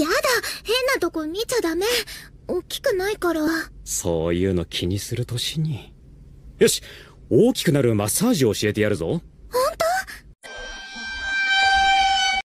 やだ変なとこ見ちゃダメ大きくないからそういうの気にする年によし大きくなるマッサージを教えてやるぞ